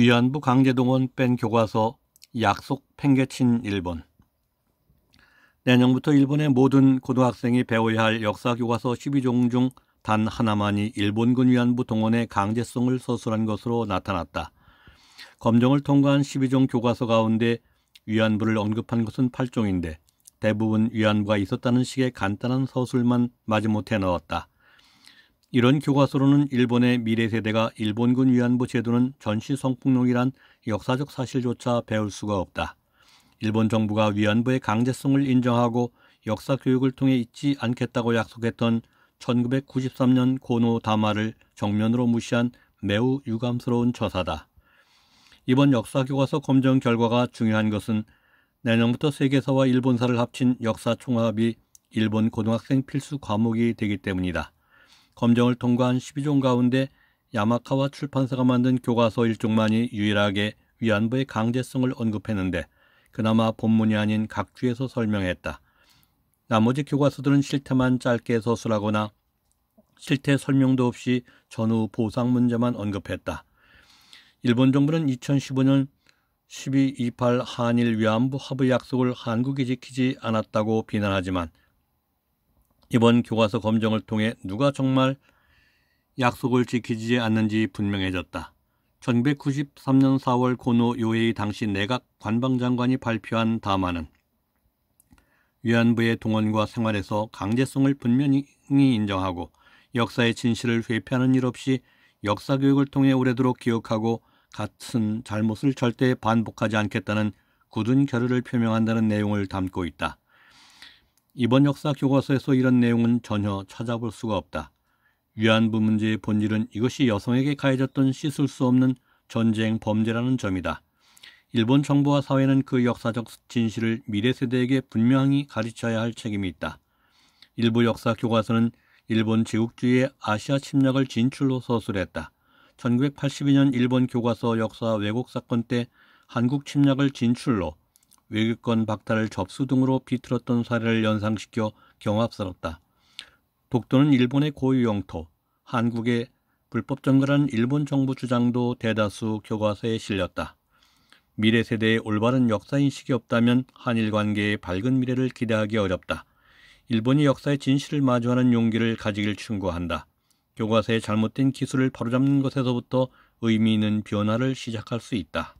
위안부 강제동원 뺀 교과서 약속 팽개친 일본 내년부터 일본의 모든 고등학생이 배워야 할 역사 교과서 12종 중 단 하나만이 일본군 위안부 동원의 강제성을 서술한 것으로 나타났다. 검정을 통과한 12종 교과서 가운데 위안부를 언급한 것은 8종인데 대부분 위안부가 있었다는 식의 간단한 서술만 마지못해 넣었다. 이런 교과서로는 일본의 미래 세대가 일본군 위안부 제도는 전시 성폭력이란 역사적 사실조차 배울 수가 없다. 일본 정부가 위안부의 강제성을 인정하고 역사 교육을 통해 잊지 않겠다고 약속했던 1993년 고노 다마를 정면으로 무시한 매우 유감스러운 처사다. 이번 역사 교과서 검정 결과가 중요한 것은 내년부터 세계사와 일본사를 합친 역사 총합이 일본 고등학생 필수 과목이 되기 때문이다. 검정을 통과한 12종 가운데 야마카와 출판사가 만든 교과서 1종만이 유일하게 위안부의 강제성을 언급했는데 그나마 본문이 아닌 각주에서 설명했다. 나머지 교과서들은 실태만 짧게 서술하거나 실태 설명도 없이 전후 보상 문제만 언급했다. 일본 정부는 2015년 12.28 한일 위안부 합의 약속을 한국이 지키지 않았다고 비난하지만 이번 교과서 검정을 통해 누가 정말 약속을 지키지 않는지 분명해졌다. 1993년 4월 고노 요헤이 당시 내각 관방장관이 발표한 담화는 위안부의 동원과 생활에서 강제성을 분명히 인정하고 역사의 진실을 회피하는 일 없이 역사 교육을 통해 오래도록 기억하고 같은 잘못을 절대 반복하지 않겠다는 굳은 결의를 표명한다는 내용을 담고 있다. 이번 역사 교과서에서 이런 내용은 전혀 찾아볼 수가 없다. 위안부 문제의 본질은 이것이 여성에게 가해졌던 씻을 수 없는 전쟁 범죄라는 점이다. 일본 정부와 사회는 그 역사적 진실을 미래 세대에게 분명히 가르쳐야 할 책임이 있다. 일부 역사 교과서는 일본 제국주의의 아시아 침략을 진출로 서술했다. 1982년 일본 교과서 역사 왜곡 사건 때 한국 침략을 진출로 외교권 박탈을 접수 등으로 비틀었던 사례를 연상시켜 경합스럽다 독도는 일본의 고유 영토, 한국의 불법 정거란 일본 정부 주장도 대다수 교과서에 실렸다. 미래 세대의 올바른 역사인식이 없다면 한일 관계의 밝은 미래를 기대하기 어렵다. 일본이 역사의 진실을 마주하는 용기를 가지길 충고한다. 교과서의 잘못된 기술을 바로잡는 것에서부터 의미 있는 변화를 시작할 수 있다.